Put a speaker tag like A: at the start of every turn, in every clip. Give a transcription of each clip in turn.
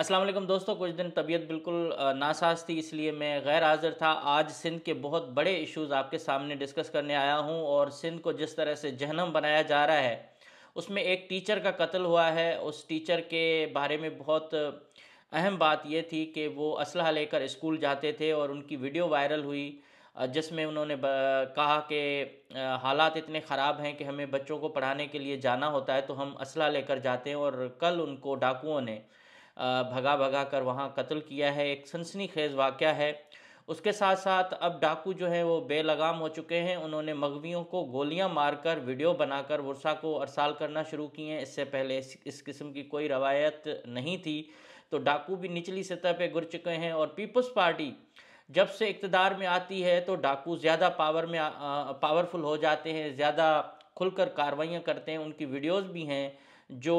A: अस्सलाम वालेकुम दोस्तों कुछ दिन तबीयत बिल्कुल नासाज थी इसलिए मैं गैर हाजिर था आज सिंध के बहुत बड़े इश्यूज़ आपके सामने डिस्कस करने आया हूं और सिंध को जिस तरह से जहनम बनाया जा रहा है उसमें एक टीचर का कत्ल हुआ है उस टीचर के बारे में बहुत अहम बात यह थी कि वो असलह लेकर स्कूल जाते थे और उनकी वीडियो वायरल हुई जिसमें उन्होंने कहा कि हालात इतने ख़राब हैं कि हमें बच्चों को पढ़ाने के लिए जाना होता है तो हम असलह लेकर जाते हैं और कल उनको डाकुओं ने भगा भगा कर वहाँ कत्ल किया है एक सनसनी खेज वाक़ है उसके साथ साथ अब डाकू जो है वो बेलगाम हो चुके हैं उन्होंने मगवियों को गोलियां मारकर वीडियो बनाकर वर्षा को अरसाल करना शुरू किए हैं इससे पहले इस, इस किस्म की कोई रवायत नहीं थी तो डाकू भी निचली सतह पे गुर चुके हैं और पीपल्स पार्टी जब से इकतदार में आती है तो डाकू ज़्यादा पावर में पावरफुल हो जाते हैं ज़्यादा खुलकर कार्रवाइयाँ करते हैं उनकी वीडियोज़ भी हैं जो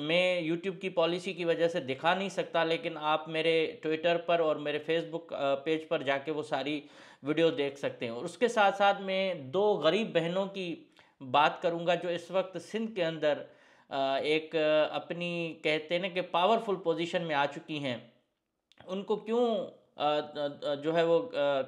A: मैं यूट्यूब की पॉलिसी की वजह से दिखा नहीं सकता लेकिन आप मेरे ट्विटर पर और मेरे फेसबुक पेज पर जाके वो सारी वीडियो देख सकते हैं और उसके साथ साथ मैं दो गरीब बहनों की बात करूंगा जो इस वक्त सिंध के अंदर एक अपनी कहते हैं कि पावरफुल पोजीशन में आ चुकी हैं उनको क्यों जो है वो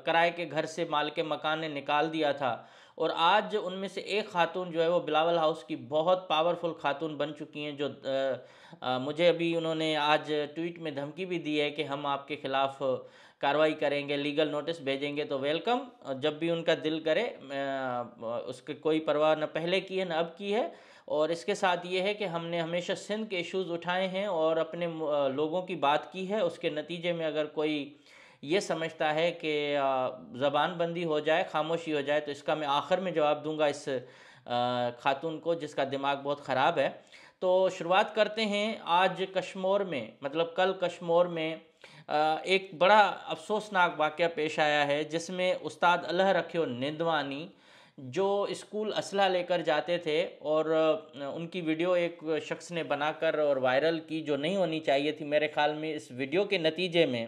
A: कराए के घर से माल के मकान ने निकाल दिया था और आज उनमें से एक खातून जो है वो बिलावल हाउस की बहुत पावरफुल खातून बन चुकी हैं जो आ, आ, मुझे अभी उन्होंने आज ट्वीट में धमकी भी दी है कि हम आपके ख़िलाफ़ कार्रवाई करेंगे लीगल नोटिस भेजेंगे तो वेलकम जब भी उनका दिल करे उसके कोई परवाह न पहले की है न अब की है और इसके साथ ये है कि हमने हमेशा सिंध के इश्यूज़ उठाए हैं और अपने लोगों की बात की है उसके नतीजे में अगर कोई ये समझता है कि ज़बान बंदी हो जाए खामोशी हो जाए तो इसका मैं आखिर में जवाब दूंगा इस खातून को जिसका दिमाग बहुत ख़राब है तो शुरुआत करते हैं आज कश्मोर में मतलब कल कश्मोर में एक बड़ा अफसोसनाक वाक़ पेश आया है जिसमें उस्ताद अल्लाह रखियो निंदवानी जो स्कूल असला लेकर जाते थे और उनकी वीडियो एक शख्स ने बनाकर और वायरल की जो नहीं होनी चाहिए थी मेरे ख्याल में इस वीडियो के नतीजे में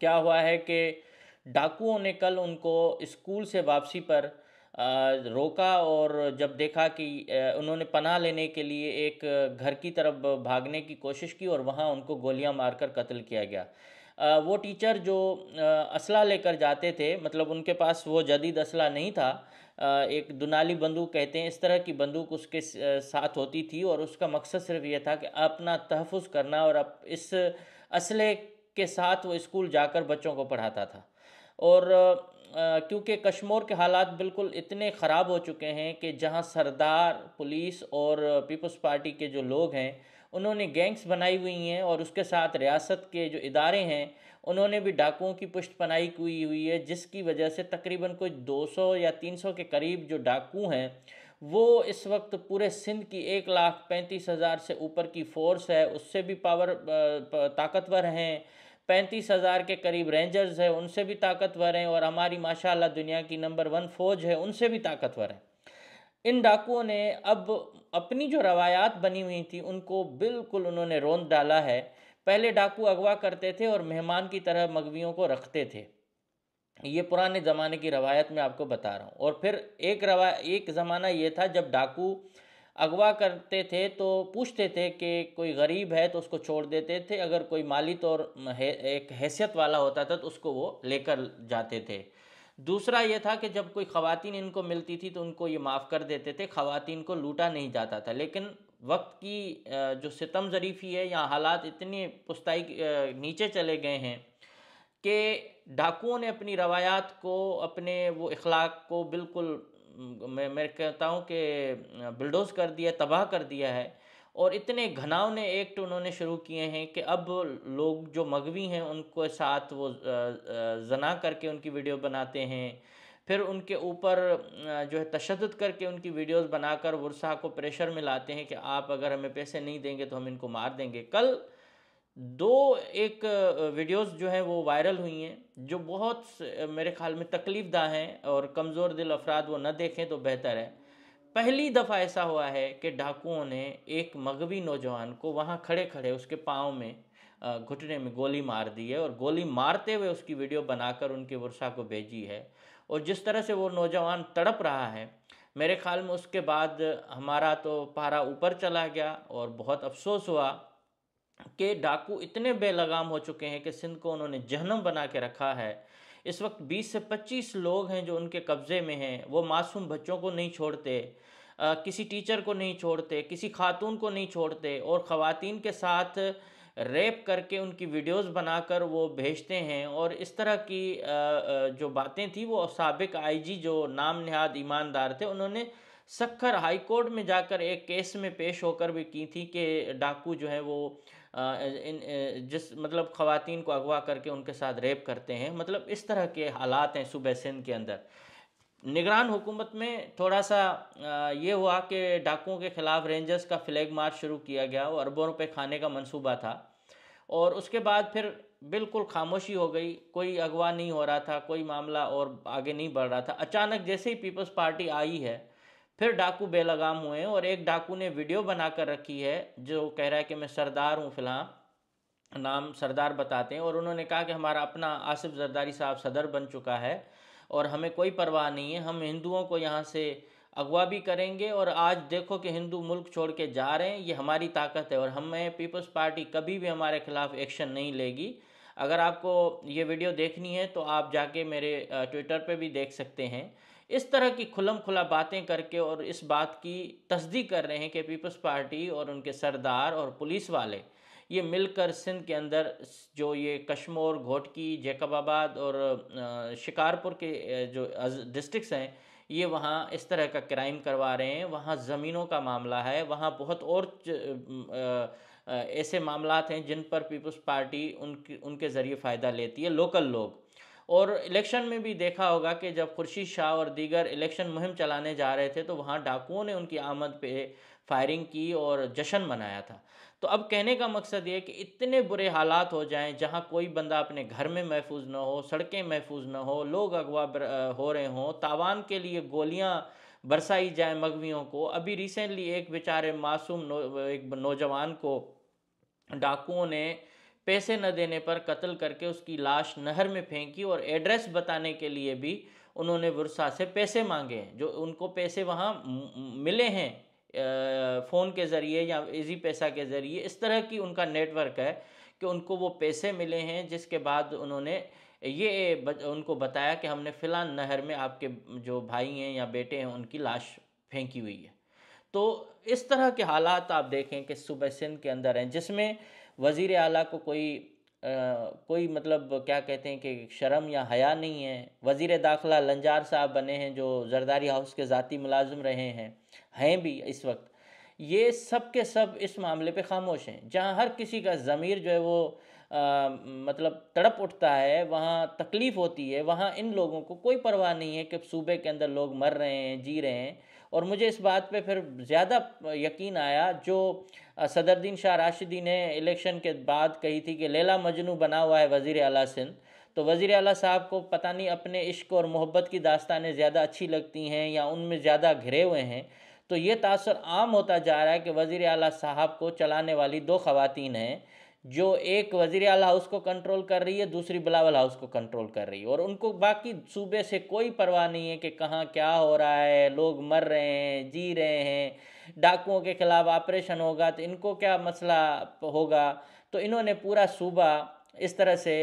A: क्या हुआ है कि डाकुओं ने कल उनको स्कूल से वापसी पर रोका और जब देखा कि उन्होंने पनाह लेने के लिए एक घर की तरफ भागने की कोशिश की और वहाँ उनको गोलियाँ मारकर कत्ल किया गया वो टीचर जो असला लेकर जाते थे मतलब उनके पास वो जदीद असला नहीं था एक दुनाली बंदूक कहते हैं इस तरह की बंदूक उसके साथ होती थी और उसका मकसद सिर्फ ये था कि अपना तहफ़ करना और अप इस असले के साथ वो स्कूल जाकर बच्चों को पढ़ाता था और क्योंकि कश्मीर के हालात बिल्कुल इतने ख़राब हो चुके हैं कि जहां सरदार पुलिस और पीपल्स पार्टी के जो लोग हैं उन्होंने गैंग्स बनाई हुई हैं और उसके साथ रियासत के जो इदारे हैं उन्होंने भी डाकुओं की पुष्ट पनाई की हुई है जिसकी वजह से तकरीबन कोई 200 या 300 के करीब जो डाकू हैं वो इस वक्त पूरे सिंध की एक लाख पैंतीस हज़ार से ऊपर की फ़ोर्स है उससे भी पावर ताकतवर हैं पैंतीस हज़ार के करीब रेंजर्स है उनसे भी ताकतवर हैं और हमारी माशाल्लाह दुनिया की नंबर वन फ़ौज है उनसे भी ताकतवर हैं इन डाकुओं ने अब अपनी जो रवायात बनी हुई थी उनको बिल्कुल उन्होंने रोंद डाला है पहले डाकू अगवा करते थे और मेहमान की तरह मगवियों को रखते थे ये पुराने ज़माने की रवायत मैं आपको बता रहा हूँ और फिर एक रवा एक ज़माना ये था जब डाकू अगवा करते थे तो पूछते थे कि कोई गरीब है तो उसको छोड़ देते थे अगर कोई माली तौर है, एक हैसियत वाला होता था तो उसको वो लेकर जाते थे दूसरा ये था कि जब कोई ख़वान इनको मिलती थी तो उनको ये माफ़ कर देते थे ख़वान को लूटा नहीं जाता था लेकिन वक्त की जो सितम ज़रीफ़ी है या हालात इतनी पुस्ताई नीचे चले गए हैं कि डाकुओं ने अपनी रवायात को अपने वो इखलाक को बिल्कुल मैं मैं कहता हूँ कि बिल्डोज कर दिया तबाह कर दिया है और इतने घनावने एक्ट तो उन्होंने शुरू किए हैं कि अब लोग जो मगवी हैं उनको साथ वो जना करके उनकी वीडियो बनाते हैं फिर उनके ऊपर जो है तशद करके उनकी वीडियोस बनाकर वर्षा को प्रेशर में लाते हैं कि आप अगर हमें पैसे नहीं देंगे तो हम इनको मार देंगे कल दो एक वीडियोस जो हैं वो वायरल हुई हैं जो बहुत मेरे ख्याल में तकलीफ दा हैं और कमज़ोर दिल अफराद वो न देखें तो बेहतर है पहली दफ़ा ऐसा हुआ है कि डाकुओं ने एक मगवी नौजवान को वहाँ खड़े खड़े उसके पाँव में घुटने में गोली मार दी है और गोली मारते हुए उसकी वीडियो बनाकर उनके वर्षा को भेजी है और जिस तरह से वो नौजवान तड़प रहा है मेरे ख्याल में उसके बाद हमारा तो पारा ऊपर चला गया और बहुत अफसोस हुआ के डाकू इतने बेलगाम हो चुके हैं कि सिंध को उन्होंने जहनम बना के रखा है इस वक्त 20 से 25 लोग हैं जो उनके कब्ज़े में हैं वो मासूम बच्चों को नहीं छोड़ते आ, किसी टीचर को नहीं छोड़ते किसी खातून को नहीं छोड़ते और ख़वातीन के साथ रेप करके उनकी वीडियोस बनाकर वो भेजते हैं और इस तरह की जो बातें थी वो सबक आईजी जो नाम नहाद ईमानदार थे उन्होंने सखर हाई कोर्ट में जाकर एक केस में पेश होकर भी की थी कि डाकू जो है वो इन जिस मतलब ख़वातीन को अगवा करके उनके साथ रेप करते हैं मतलब इस तरह के हालात हैं सूबे सिंध के अंदर निगरान हुकूमत में थोड़ा सा ये हुआ कि डाकुओं के ख़िलाफ़ रेंजर्स का फ्लैग मार्च शुरू किया गया वो अरबों रुपये खाने का मंसूबा था और उसके बाद फिर बिल्कुल खामोशी हो गई कोई अगवा नहीं हो रहा था कोई मामला और आगे नहीं बढ़ रहा था अचानक जैसे ही पीपल्स पार्टी आई है फिर डाकू बेलगाम हुए और एक डाकू ने वीडियो बनाकर रखी है जो कह रहा है कि मैं सरदार हूँ फिलहाल नाम सरदार बताते हैं और उन्होंने कहा कि हमारा अपना आसिफ जरदारी साहब सदर बन चुका है और हमें कोई परवाह नहीं है हम हिंदुओं को यहाँ से अगवा भी करेंगे और आज देखो कि हिंदू मुल्क छोड़ के जा रहे हैं ये हमारी ताकत है और हमें पीपल्स पार्टी कभी भी हमारे खिलाफ एक्शन नहीं लेगी अगर आपको ये वीडियो देखनी है तो आप जाके मेरे ट्विटर पे भी देख सकते हैं इस तरह की खुलम खुला बातें करके और इस बात की तस्दीक कर रहे हैं कि पीपल्स पार्टी और उनके सरदार और पुलिस वाले ये मिलकर सिंध के अंदर जो ये कश्मोर घोटकी जैकबाबाद और शिकारपुर के जो डिस्ट्रिक्स हैं ये वहाँ इस तरह का क्राइम करवा रहे हैं वहाँ ज़मीनों का मामला है वहाँ बहुत और ऐसे मामला हैं जिन पर पीपल्स पार्टी उनके उनके ज़रिए फ़ायदा लेती है लोकल लोग और इलेक्शन में भी देखा होगा कि जब खुर्शीद शाह और दीगर इलेक्शन मुहिम चलाने जा रहे थे तो वहाँ डाकुओं ने उनकी आमद पे फायरिंग की और जश्न मनाया था तो अब कहने का मकसद ये कि इतने बुरे हालात हो जाएं जहाँ कोई बंदा अपने घर में महफूज ना हो सड़कें महफूज ना हो लोग अगवा हो रहे हों तावान के लिए गोलियाँ बरसाई जाए मगवियों को अभी रिसेंटली एक बेचारे मासूम नो, एक नौजवान को डाकुओं ने पैसे न देने पर कत्ल करके उसकी लाश नहर में फेंकी और एड्रेस बताने के लिए भी उन्होंने वर्षा से पैसे मांगे जो उनको पैसे वहाँ मिले हैं फ़ोन के ज़रिए या इजी पैसा के ज़रिए इस तरह की उनका नेटवर्क है कि उनको वो पैसे मिले हैं जिसके बाद उन्होंने ये उनको बताया कि हमने फ़िलहाल नहर में आपके जो भाई हैं या बेटे हैं उनकी लाश फेंकी हुई है तो इस तरह के हालात आप देखें कि सुबह सिंध के अंदर हैं जिसमें वज़ीर अला को कोई कोई मतलब क्या कहते हैं कि शर्म या हया नहीं है वज़ीर दाखला लंजार साहब बने हैं जो जरदारी हाउस के ज़ाती मुलाजम रहे हैं हैं भी इस वक्त ये सब के सब इस मामले पे खामोश हैं जहाँ हर किसी का ज़मीर जो है वो आ, मतलब तड़प उठता है वहाँ तकलीफ़ होती है वहाँ इन लोगों को कोई परवाह नहीं है कि सूबे के अंदर लोग मर रहे हैं जी रहे हैं और मुझे इस बात पे फिर ज़्यादा यकीन आया जो सदरुद्दीन शाह राशिदी ने इलेक्शन के बाद कही थी कि लेला मजनू बना हुआ है वज़ी अला सिंध तो वज़ी अला साहब को पता नहीं अपने इश्क और मोहब्बत की दास्तानें ज़्यादा अच्छी लगती हैं या उनमें ज़्यादा घिरे हुए हैं तो ये तासर आम होता जा रहा है कि वज़ी अला साहब को चलाने वाली दो खवतिन हैं जो एक वजीर अला हाउस को कंट्रोल कर रही है दूसरी बिलावल हाउस को कंट्रोल कर रही है और उनको बाकी सूबे से कोई परवाह नहीं है कि कहाँ क्या हो रहा है लोग मर रहे हैं जी रहे हैं डाकुओं के खिलाफ ऑपरेशन होगा तो इनको क्या मसला होगा तो इन्होंने पूरा सूबा इस तरह से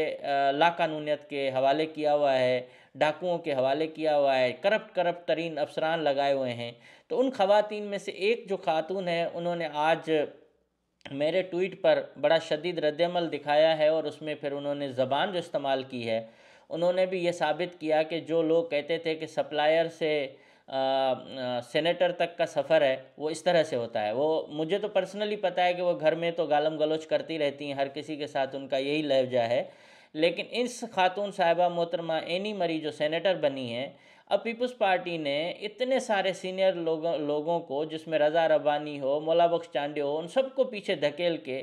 A: लाकानूनीत के हवाले किया हुआ है डाकुओं के हवाले किया हुआ है करप्ट करप्ट तरीन अफसरान लगाए हुए हैं तो उन खातन में से एक जो खातून है उन्होंने आज मेरे ट्वीट पर बड़ा शदीद रद्दमल दिखाया है और उसमें फिर उन्होंने ज़बान जो इस्तेमाल की है उन्होंने भी ये साबित किया कि जो लोग कहते थे कि सप्लायर से सेनेटर तक का सफ़र है वो इस तरह से होता है वो मुझे तो पर्सनली पता है कि वो घर में तो गालम गलोच करती रहती हैं हर किसी के साथ उनका यही लहजा है लेकिन इस खातून साहिबा मोहतरमा एनी मरी जो सेनेटर बनी हैं अब पीपल्स पार्टी ने इतने सारे सीनियर लोगों लोगों को जिसमें रज़ा रबानी हो मौला बख्श चांडे हो उन सबको पीछे धकेल के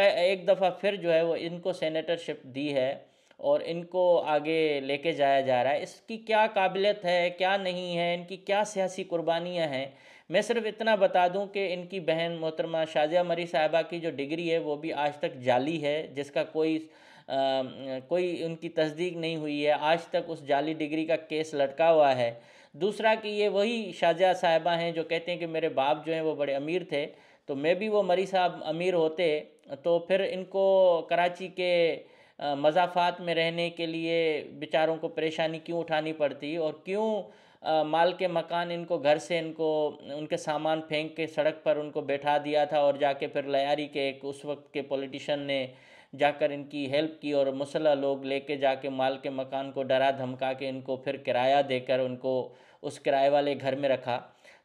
A: एक दफ़ा फिर जो है वो इनको सेनेटरशिप दी है और इनको आगे लेके जाया जा रहा है इसकी क्या काबिलियत है क्या नहीं है इनकी क्या सियासी कुर्बानियाँ हैं मैं सिर्फ इतना बता दूं कि इनकी बहन मोहतरमा शाजिया मरी साहिबा की जो डिग्री है वो भी आज तक जाली है जिसका कोई कोई उनकी तस्दीक नहीं हुई है आज तक उस जाली डिग्री का केस लटका हुआ है दूसरा कि ये वही शाहजहाँ साहिबा हैं जो कहते हैं कि मेरे बाप जो हैं वो बड़े अमीर थे तो मे भी वो मरी साहब अमीर होते तो फिर इनको कराची के मजाफात में रहने के लिए बेचारों को परेशानी क्यों उठानी पड़ती और क्यों माल के मकान इनको घर से इनको उनके सामान फेंक के सड़क पर उनको बैठा दिया था और जाके फिर लयारी के एक उस वक्त के पॉलिटिशन ने जाकर इनकी हेल्प की और मुसलह लोग लेके जाके माल के मकान को डरा धमका के इनको फिर किराया देकर उनको उस किराए वाले घर में रखा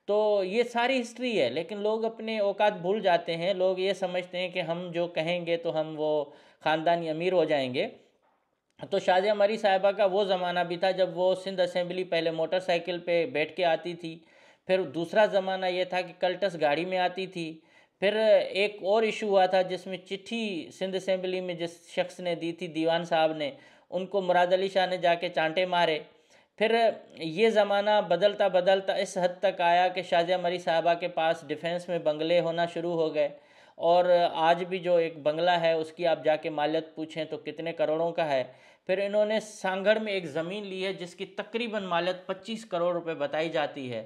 A: तो ये सारी हिस्ट्री है लेकिन लोग अपने औकात भूल जाते हैं लोग ये समझते हैं कि हम जो कहेंगे तो हम वो ख़ानदानी अमीर हो जाएंगे तो शाहजहाँ मरी साहिबा का वो ज़माना भी था जब वो सिंध असेंबली पहले मोटरसाइकिल पे बैठ के आती थी फिर दूसरा ज़माना ये था कि कल्टस गाड़ी में आती थी फिर एक और इशू हुआ था जिसमें चिट्ठी सिंध असम्बली में जिस शख्स ने दी थी दीवान साहब ने उनको मुराद अली शाह ने जाके चांटे मारे फिर ये ज़माना बदलता बदलता इस हद तक आया कि शाहजहाँ मरी साहबा के पास डिफेंस में बंगले होना शुरू हो गए और आज भी जो एक बंगला है उसकी आप जाके मालियत पूछें तो कितने करोड़ों का है फिर इन्होंने सांगड़ में एक ज़मीन ली है जिसकी तकरीबन मालियत 25 करोड़ रुपए बताई जाती है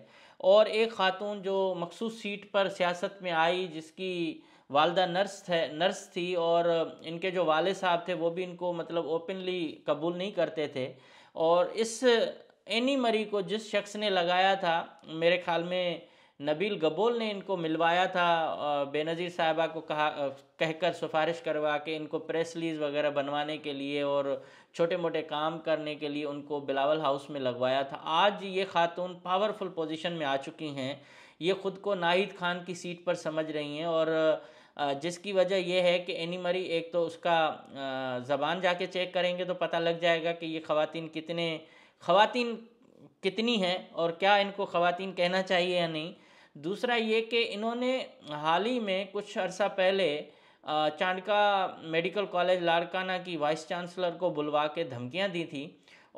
A: और एक खातून जो मखसूस सीट पर सियासत में आई जिसकी वालदा नर्स थे नर्स थी और इनके जो वाले साहब थे वो भी इनको मतलब ओपनली कबूल नहीं करते थे और इस एनी मरी को जिस शख्स ने लगाया था मेरे ख्याल में नबील गबोल ने इनको मिलवाया था बेनज़ीर साहबा को कहा कहकर सिफारिश करवा के इनको प्रेस लीज वगैरह बनवाने के लिए और छोटे मोटे काम करने के लिए उनको बिलावल हाउस में लगवाया था आज ये खातून पावरफुल पोजीशन में आ चुकी हैं ये ख़ुद को नाहिद खान की सीट पर समझ रही हैं और जिसकी वजह यह है कि मरी एक तो उसका ज़बान जाके चेक करेंगे तो पता लग जाएगा कि ये ख़वान कितने ख़वान कितनी हैं और क्या इनको ख़वान कहना चाहिए या नहीं दूसरा ये कि इन्होंने हाल ही में कुछ अर्सा पहले चांडका मेडिकल कॉलेज लाड़काना की वाइस चांसलर को बुलवा के धमकियां दी थी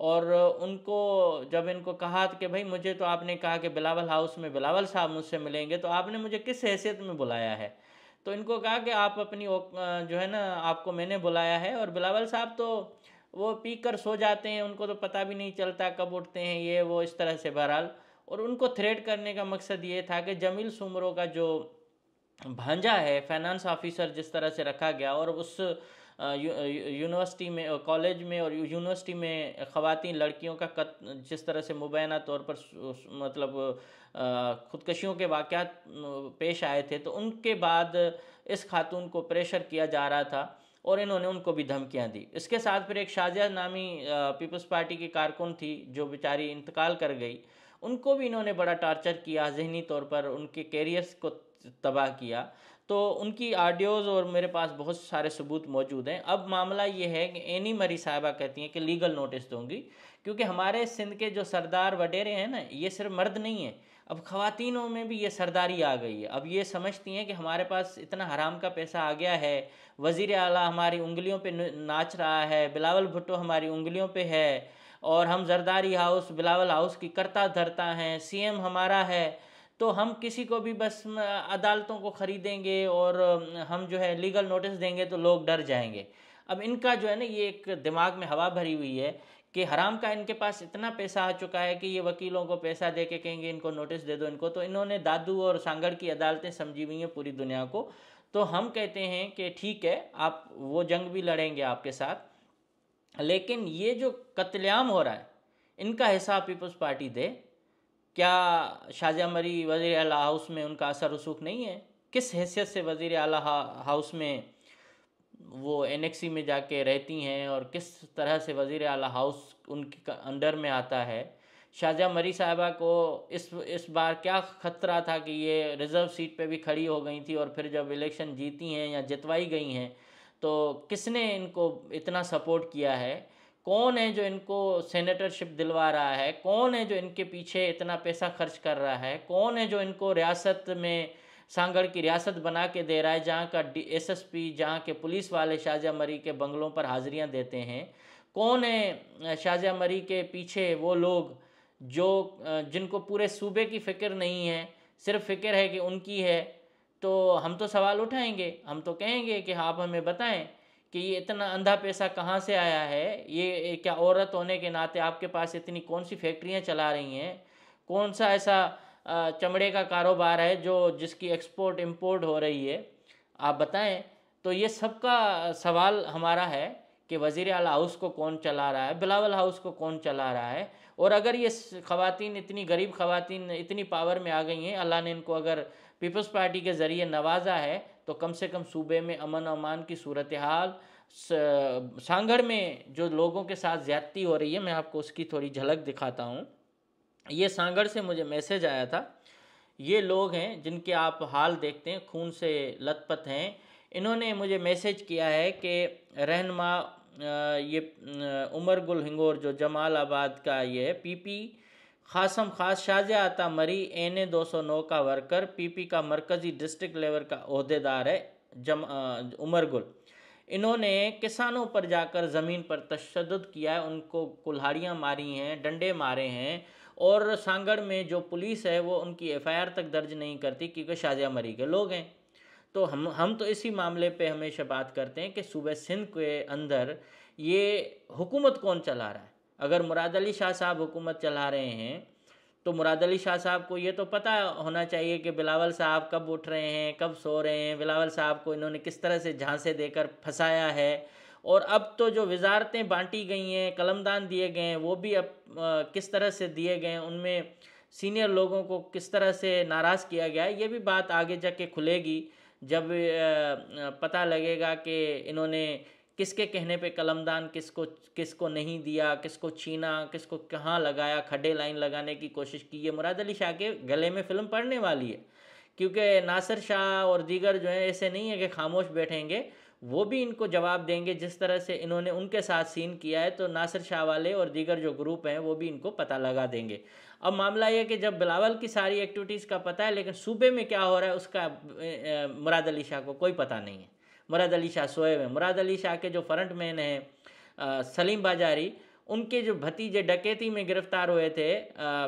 A: और उनको जब इनको कहा कि भाई मुझे तो आपने कहा कि बिलावल हाउस में बिलावल साहब मुझसे मिलेंगे तो आपने मुझे किस हैसियत में बुलाया है तो इनको कहा कि आप अपनी जो है ना आपको मैंने बुलाया है और बिलावल साहब तो वो पी कर सो जाते हैं उनको तो पता भी नहीं चलता कब उठते हैं ये वो इस तरह से बहरहाल और उनको थ्रेड करने का मकसद ये था कि जमील सुमरों का जो भांजा है फाइनेंस ऑफिसर जिस तरह से रखा गया और उस यूनिवर्सिटी में कॉलेज में और यूनिवर्सिटी में ख़वातीन लड़कियों का कत जिस तरह से मुबैना तौर पर मतलब ख़ुदकशियों के वाक़ पेश आए थे तो उनके बाद इस खातून को प्रेशर किया जा रहा था और इन्होंने उनको भी धमकियां दी इसके साथ फिर एक शाजिया नामी पीपल्स पार्टी की कारकुन थी जो बेचारी इंतकाल कर गई उनको भी इन्होंने बड़ा टॉर्चर किया जहनी तौर पर उनके कैरियर्स को तबाह किया तो उनकी आडियोज़ और मेरे पास बहुत सारे सबूत मौजूद हैं अब मामला ये है कि एनी मरी साहबा कहती हैं कि लीगल नोटिस दूंगी क्योंकि हमारे सिंध के जो सरदार वडेरे हैं ना ये सिर्फ मर्द नहीं है अब ख़वातीनों में भी ये सरदारी आ गई है अब ये समझती हैं कि हमारे पास इतना हराम का पैसा आ गया है वज़ी अला हमारी उंगलियों पर नाच रहा है बिलावल भुट्टो हमारी उंगलियों पर है और हम जरदारी हाउस बिलावल हाउस की करता धरता हैं सीएम हमारा है तो हम किसी को भी बस अदालतों को ख़रीदेंगे और हम जो है लीगल नोटिस देंगे तो लोग डर जाएंगे अब इनका जो है ना ये एक दिमाग में हवा भरी हुई है कि हराम का इनके पास इतना पैसा आ चुका है कि ये वकीलों को पैसा दे के कहेंगे इनको नोटिस दे दो इनको तो इन्होंने दादू और सांगड़ की अदालतें समझी हुई हैं पूरी दुनिया को तो हम कहते हैं कि ठीक है आप वो जंग भी लड़ेंगे आपके साथ लेकिन ये जो कत्लेआम हो रहा है इनका हिसाब पीपल्स पार्टी दे क्या शाहजहाँ मरी वज़ी अला हाउस में उनका असर रसूख नहीं है किस हैसियत से वज़ी अला हाउस में वो एनएक्सी में जाके रहती हैं और किस तरह से वज़ी अला हाउस उनके अंडर में आता है शाहजहाँ मरी साहबा को इस इस बार क्या खतरा था कि ये रिज़र्व सीट पे भी खड़ी हो गई थी और फिर जब इलेक्शन जीती हैं या जितवाई गई हैं तो किसने इनको इतना सपोर्ट किया है कौन है जो इनको सेनेटरशिप दिलवा रहा है कौन है जो इनके पीछे इतना पैसा खर्च कर रहा है कौन है जो इनको रियासत में सांगढ़ की रियासत बना के दे रहा है जहाँ का डी एस एस पी जहाँ के पुलिस वाले शाहजहाँ मरी के बंगलों पर हाजिरियाँ देते हैं कौन है शाहजहाँ मरी के पीछे वो लोग जो जिनको पूरे सूबे की फ़िक्र नहीं है सिर्फ फिक्र है कि उनकी है तो हम तो सवाल उठाएंगे हम तो कहेंगे कि हाँ, आप हमें बताएं कि ये इतना अंधा पैसा कहाँ से आया है ये क्या औरत होने के नाते आपके पास इतनी कौन सी फैक्ट्रियाँ चला रही हैं कौन सा ऐसा चमड़े का कारोबार है जो जिसकी एक्सपोर्ट इम्पोर्ट हो रही है आप बताएं तो ये सबका सवाल हमारा है कि वज़ी अला हाउस को कौन चला रहा है बिलावल हाउस को कौन चला रहा है और अगर ये ख़वान इतनी गरीब ख़वान इतनी पावर में आ गई हैं अल्लाह ने इनको अगर पीपल्स पार्टी के ज़रिए नवाजा है तो कम से कम सूबे में अमन अमान की सूरत हाल सांगड़ में जो लोगों के साथ ज्यादती हो रही है मैं आपको उसकी थोड़ी झलक दिखाता हूँ ये सांगड़ से मुझे मैसेज आया था ये लोग हैं जिनके आप हाल देखते हैं खून से लतपत हैं इन्होंने मुझे मैसेज किया है कि रहनमा ये उमर गुल हिंगोर जो जमाल आबाद का ये पीपी पी खासम खास शाजिया आता मरी एन ए दो सौ नौ का वर्कर पी पी का मरकजी डिस्ट्रिक्ट लेवल का अहदेदार है जम उमरगुल इन्होंने किसानों पर जाकर ज़मीन पर तशद किया है उनको कुल्हाड़ियाँ मारी हैं डंडे मारे हैं और सांगड़ में जो पुलिस है वो उनकी एफ़ आई आर तक दर्ज नहीं करती क्योंकि शाजिया मरी के लोग हैं तो हम हम तो इसी मामले पर हमेशा बात करते हैं कि सूबे सिंध के अंदर ये हुकूमत कौन चला रहा है अगर मुराद अली शाह साहब हुकूमत चला रहे हैं तो मुराद अली शाह साहब को ये तो पता होना चाहिए कि बिलावल साहब कब उठ रहे हैं कब सो रहे हैं बिलावल साहब को इन्होंने किस तरह से झांसे देकर फंसाया है और अब तो जो वजारतें बांटी गई हैं कलमदान दिए गए हैं वो भी अब आ, किस तरह से दिए गए हैं उनमें सीनियर लोगों को किस तरह से नाराज़ किया गया ये भी बात आगे जाके खुलेगी जब पता लगेगा कि इन्होंने किसके कहने पे कलमदान किसको किसको नहीं दिया किसको छीना किसको कहाँ लगाया खड्डे लाइन लगाने की कोशिश की ये मुराद अली शाह के गले में फिल्म पड़ने वाली है क्योंकि नासिर शाह और दीगर जो है ऐसे नहीं है कि खामोश बैठेंगे वो भी इनको जवाब देंगे जिस तरह से इन्होंने उनके साथ सीन किया है तो नासिर शाह वाले और दीगर जो ग्रुप हैं वो भी इनको पता लगा देंगे अब मामला यह कि जब बिलावल की सारी एक्टिविटीज़ का पता है लेकिन सूबे में क्या हो रहा है उसका मुराद अली शाह को कोई पता नहीं है मुराद अली शाह सोएब हैं मुराद अली शाह के जो फ्रंट मैन हैं सलीम बाजारी उनके जो भतीजे डकैती में गिरफ्तार हुए थे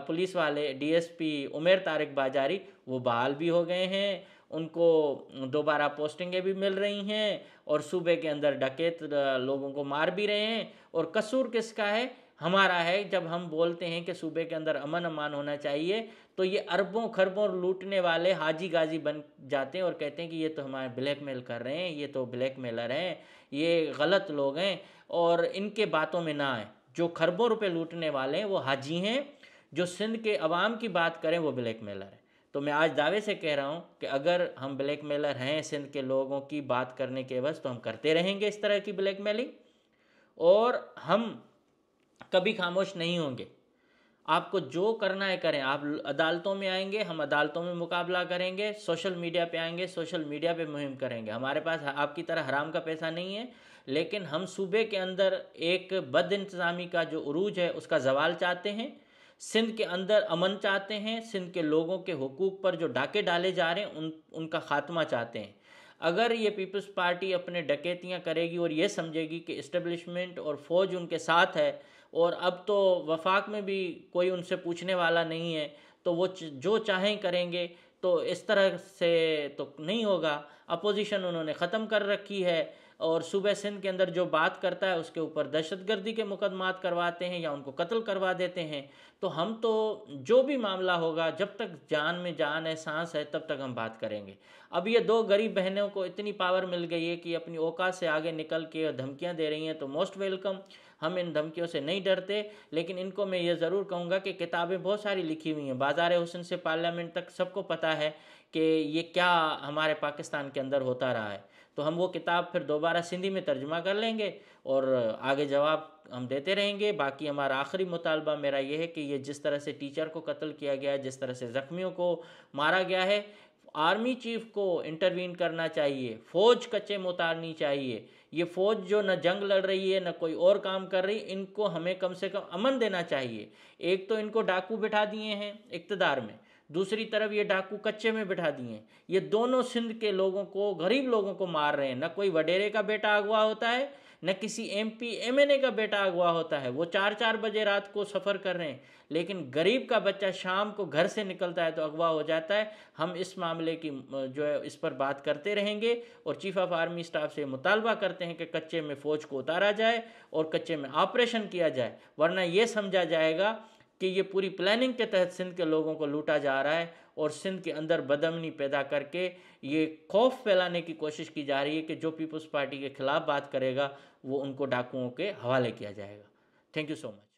A: पुलिस वाले डीएसपी उमेर तारिक बाजारी वो बहाल भी हो गए हैं उनको दोबारा पोस्टिंगें भी मिल रही हैं और सूबे के अंदर डकैत लोगों को मार भी रहे हैं और कसूर किसका है हमारा है जब हम बोलते हैं कि सूबे के अंदर अमन अमान होना चाहिए तो ये अरबों खरबों लूटने वाले हाजी गाजी बन जाते हैं और कहते हैं कि ये तो हमारे ब्लैकमेल कर रहे हैं ये तो ब्लैकमेलर हैं ये गलत लोग हैं और इनके बातों में ना आए जो खरबों रुपए लूटने वाले हैं वो हाजी हैं जो सिंध के अवाम की बात करें वो ब्लैक मेलर है तो मैं आज दावे से कह रहा हूँ कि अगर हम ब्लैक मेलर हैं सिंध के लोगों की बात करने के बस तो हम करते रहेंगे इस तरह की ब्लैक मेलिंग और हम कभी खामोश नहीं होंगे आपको जो करना है करें आप अदालतों में आएंगे हम अदालतों में मुकाबला करेंगे सोशल मीडिया पे आएंगे सोशल मीडिया पे मुहिम करेंगे हमारे पास आपकी तरह हराम का पैसा नहीं है लेकिन हम सूबे के अंदर एक बद इंतज़ामी का जो अरूज है उसका जवाल चाहते हैं सिंध के अंदर अमन चाहते हैं सिंध के लोगों के हकूक़ पर जो डाके डाले जा रहे हैं उन उनका ख़ात्मा चाहते हैं अगर ये पीपल्स पार्टी अपने डकैतियाँ करेगी और ये समझेगी कि इस्टबलिशमेंट और फौज उनके साथ है और अब तो वफाक में भी कोई उनसे पूछने वाला नहीं है तो वो जो चाहें करेंगे तो इस तरह से तो नहीं होगा अपोजिशन उन्होंने ख़त्म कर रखी है और सूबे सिंध के अंदर जो बात करता है उसके ऊपर दहशतगर्दी के मुकदमात करवाते हैं या उनको कत्ल करवा देते हैं तो हम तो जो भी मामला होगा जब तक जान में जान है सांस है तब तक हम बात करेंगे अब ये दो गरीब बहनों को इतनी पावर मिल गई है कि अपनी औकात से आगे निकल के धमकियाँ दे रही हैं तो मोस्ट वेलकम हम इन धमकियों से नहीं डरते लेकिन इनको मैं ये ज़रूर कहूँगा कि किताबें बहुत सारी लिखी हुई हैं बाजार हुसन से पार्लियामेंट तक सबको पता है कि ये क्या हमारे पाकिस्तान के अंदर होता रहा है तो हम वो किताब फिर दोबारा सिंधी में तर्जमा कर लेंगे और आगे जवाब हम देते रहेंगे बाकी हमारा आखिरी मुतालबा मेरा ये है कि ये जिस तरह से टीचर को कत्ल किया गया है जिस तरह से ज़ख्मियों को मारा गया है आर्मी चीफ को इंटरवीन करना चाहिए फ़ौज कच्चे में उतारनी चाहिए ये फ़ौज जो न जंग लड़ रही है न कोई और काम कर रही इनको हमें कम से कम अमन देना चाहिए एक तो इनको डाकू बिठा दिए हैं इकतदार में दूसरी तरफ ये डाकू कच्चे में बिठा दिए ये दोनों सिंध के लोगों को गरीब लोगों को मार रहे हैं न कोई वडेरे का बेटा अगवा होता है न किसी M M P N A का बेटा अगवा होता है वो चार चार बजे रात को सफ़र कर रहे हैं लेकिन गरीब का बच्चा शाम को घर से निकलता है तो अगवा हो जाता है हम इस मामले की जो है इस पर बात करते रहेंगे और चीफ ऑफ आर्मी स्टाफ से मुतालबा करते हैं कि कच्चे में फ़ौज को उतारा जाए और कच्चे में ऑपरेशन किया जाए वरना ये समझा जाएगा कि ये पूरी प्लानिंग के तहत सिंध के लोगों को लूटा जा रहा है और सिंध के अंदर बदमनी पैदा करके ये खौफ फैलाने की कोशिश की जा रही है कि जो पीपल्स पार्टी के खिलाफ बात करेगा वो उनको डाकुओं के हवाले किया जाएगा थैंक यू सो मच